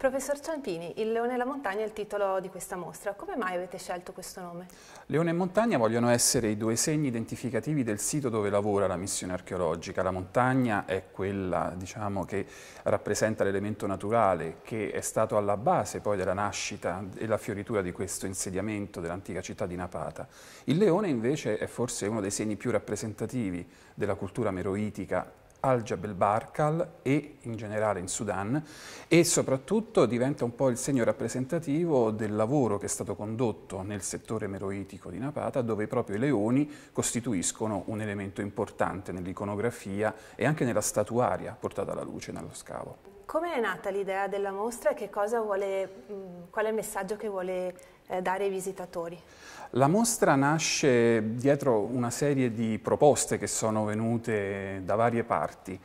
Professor Ciampini, Il Leone e la Montagna è il titolo di questa mostra. Come mai avete scelto questo nome? Leone e Montagna vogliono essere i due segni identificativi del sito dove lavora la missione archeologica. La montagna è quella diciamo, che rappresenta l'elemento naturale che è stato alla base poi della nascita e la fioritura di questo insediamento dell'antica città di Napata. Il leone invece è forse uno dei segni più rappresentativi della cultura meroitica al Jebel Barkal e in generale in Sudan e soprattutto diventa un po' il segno rappresentativo del lavoro che è stato condotto nel settore meroitico di Napata dove proprio i leoni costituiscono un elemento importante nell'iconografia e anche nella statuaria portata alla luce nello scavo. Come è nata l'idea della mostra e che cosa vuole, mm, qual è il messaggio che vuole eh, dare ai visitatori. La mostra nasce dietro una serie di proposte che sono venute da varie parti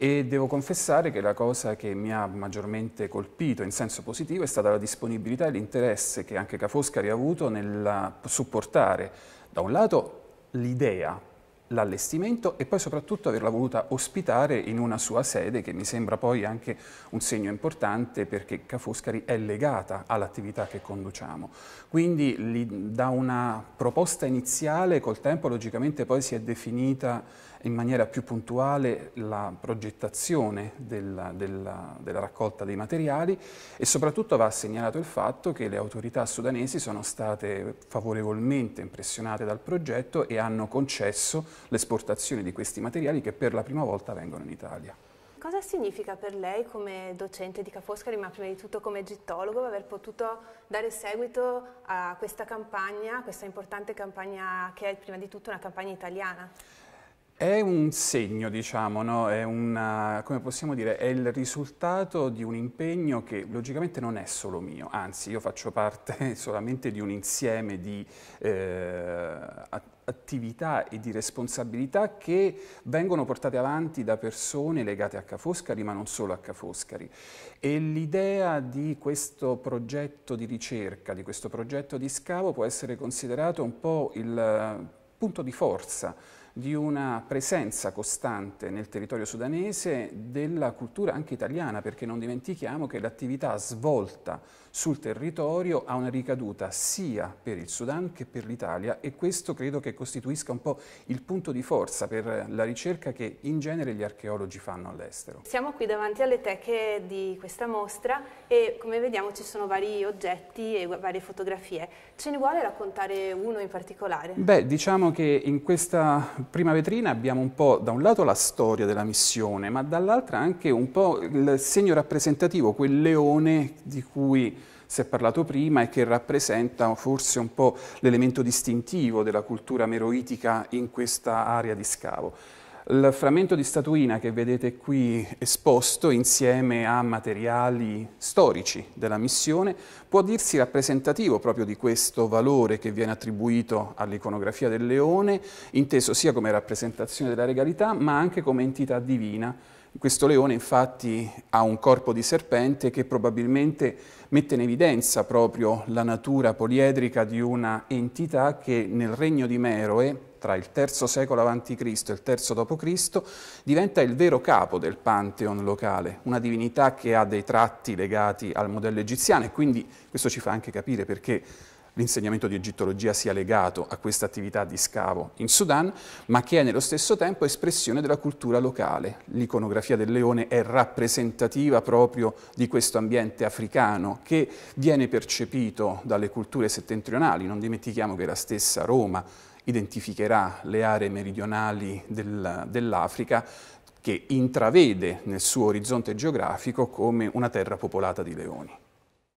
e devo confessare che la cosa che mi ha maggiormente colpito in senso positivo è stata la disponibilità e l'interesse che anche Ca' Foscari ha avuto nel supportare da un lato l'idea l'allestimento e poi soprattutto averla voluta ospitare in una sua sede che mi sembra poi anche un segno importante perché Ca' Foscari è legata all'attività che conduciamo. Quindi da una proposta iniziale col tempo logicamente poi si è definita in maniera più puntuale la progettazione della, della, della, raccolta dei materiali e soprattutto va segnalato il fatto che le autorità sudanesi sono state favorevolmente impressionate dal progetto e hanno concesso l'esportazione di questi materiali che per la prima volta vengono in Italia. Cosa significa per lei come docente di Ca' ma prima di tutto come egittologo, aver potuto dare seguito a questa campagna, questa importante campagna che è prima di tutto una campagna italiana? È un segno, diciamo, no? è, una, eh, dire, è il risultato di un impegno che logicamente non è solo mio, anzi io faccio parte solamente di un insieme di eh, attività e di responsabilità che vengono portate avanti da persone legate a Cafoscari, ma non solo a Cafoscari. E l'idea di questo progetto di ricerca, di questo progetto di scavo, può essere considerato un po' il eh, punto di forza di una presenza costante nel territorio sudanese della cultura anche italiana, perché non dimentichiamo che l'attività svolta sul territorio ha una ricaduta sia per il Sudan che per l'Italia e questo credo che costituisca un po' il punto di forza per la ricerca che in genere gli archeologi fanno all'estero. Siamo qui davanti alle teche di questa mostra e come vediamo ci sono vari oggetti e varie fotografie. Ce ne vuole raccontare uno in particolare? Beh, diciamo che in questa prima vetrina abbiamo un po' da un lato la storia della missione, ma dall'altra anche un po' il segno rappresentativo, quel leone di cui si è parlato prima e che rappresenta forse un po' l'elemento distintivo della cultura meroitica in questa area di scavo. Il frammento di statuina che vedete qui esposto insieme a materiali storici della missione può dirsi rappresentativo proprio di questo valore che viene attribuito all'iconografia del leone, inteso sia come rappresentazione della regalità ma anche come entità divina questo leone infatti ha un corpo di serpente che probabilmente mette in evidenza proprio la natura poliedrica di una entità che nel regno di Meroe, tra il III secolo a.C. e il III d.C., diventa il vero capo del Pantheon locale, una divinità che ha dei tratti legati al modello egiziano e quindi questo ci fa anche capire perché l'insegnamento di egittologia sia legato a questa attività di scavo in Sudan, ma che è nello stesso tempo espressione della cultura locale. L'iconografia del leone è rappresentativa proprio di questo ambiente africano che viene percepito dalle culture settentrionali, non dimentichiamo che la stessa Roma identificherà le aree meridionali del, dell'Africa che intravede nel suo orizzonte geografico come una terra popolata di leoni.